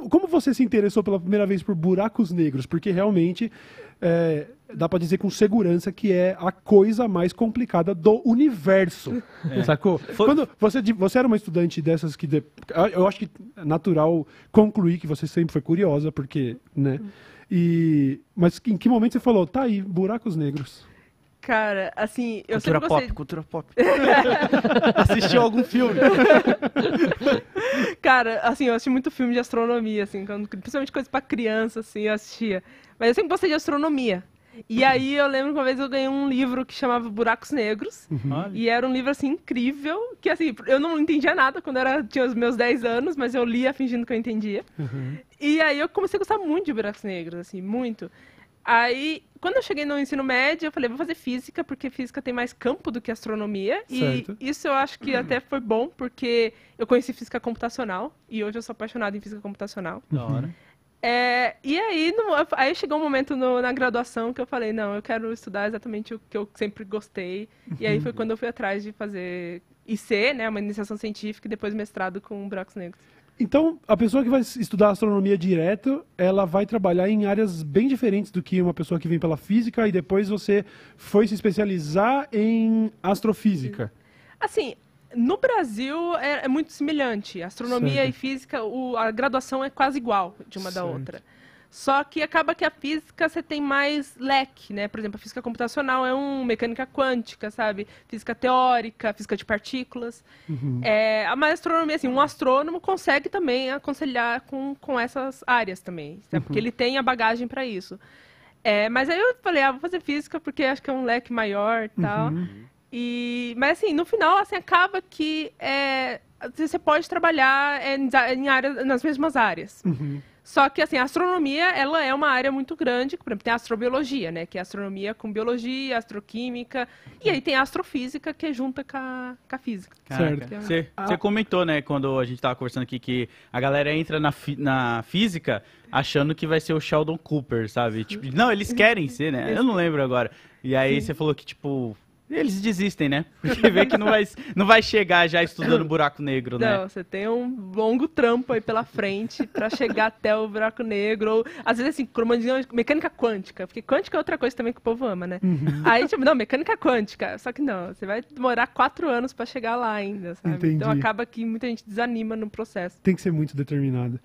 Como, como você se interessou pela primeira vez por buracos negros? Porque realmente é, dá para dizer com segurança que é a coisa mais complicada do universo. É. Sacou? Foi... Quando você, você era uma estudante dessas que. De... Eu acho que é natural concluir que você sempre foi curiosa, porque. né? E, mas em que momento você falou, tá aí, buracos negros? Cara, assim, eu cultura sempre gostei... pop, cultura pop. Assistiu algum filme. Cara, assim, eu assisti muito filme de astronomia, assim, quando, principalmente coisa pra criança, assim, eu assistia. Mas eu sempre gostei de astronomia. E aí eu lembro que uma vez eu ganhei um livro que chamava Buracos Negros. Uhum. E era um livro, assim, incrível. Que, assim, eu não entendia nada quando era, tinha os meus 10 anos, mas eu lia fingindo que eu entendia. Uhum. E aí eu comecei a gostar muito de Buracos Negros, assim, muito. Aí, quando eu cheguei no ensino médio, eu falei, vou fazer física, porque física tem mais campo do que astronomia. Certo. E isso eu acho que uhum. até foi bom, porque eu conheci física computacional, e hoje eu sou apaixonada em física computacional. Da hora. É, e aí, no, aí chegou um momento no, na graduação que eu falei, não, eu quero estudar exatamente o que eu sempre gostei. E aí foi uhum. quando eu fui atrás de fazer IC, né, uma iniciação científica, e depois mestrado com buracos negros. Então, a pessoa que vai estudar astronomia direto, ela vai trabalhar em áreas bem diferentes do que uma pessoa que vem pela física e depois você foi se especializar em astrofísica. Assim, no Brasil é, é muito semelhante. Astronomia certo. e física, o, a graduação é quase igual de uma certo. da outra. Só que acaba que a física você tem mais leque, né? Por exemplo, a física computacional é um mecânica quântica, sabe? Física teórica, física de partículas. Uhum. É, mas a astronomia, assim, um astrônomo consegue também aconselhar com, com essas áreas também, né? uhum. porque ele tem a bagagem para isso. É, mas aí eu falei, ah, vou fazer física porque acho que é um leque maior e tal. Uhum. E, mas assim, no final, assim, acaba que é, você pode trabalhar em, em nas mesmas áreas. Uhum. Só que assim, a astronomia, ela é uma área muito grande, por exemplo, tem a astrobiologia, né, que é astronomia com biologia, astroquímica, e aí tem a astrofísica que é junta com a, com a física. Certo. Você comentou, né, quando a gente estava conversando aqui que a galera entra na, fi, na física achando que vai ser o Sheldon Cooper, sabe? Tipo, não, eles querem ser, né? Eu não lembro agora. E aí você falou que tipo eles desistem, né? Porque vê que não vai, não vai chegar já estudando buraco negro, né? Não, você tem um longo trampo aí pela frente para chegar até o buraco negro. Ou, às vezes, assim, mecânica quântica. Porque quântica é outra coisa também que o povo ama, né? Uhum. Aí, tipo, não, mecânica quântica. Só que não, você vai demorar quatro anos para chegar lá ainda, sabe? Então Entendi. Então acaba que muita gente desanima no processo. Tem que ser muito determinada.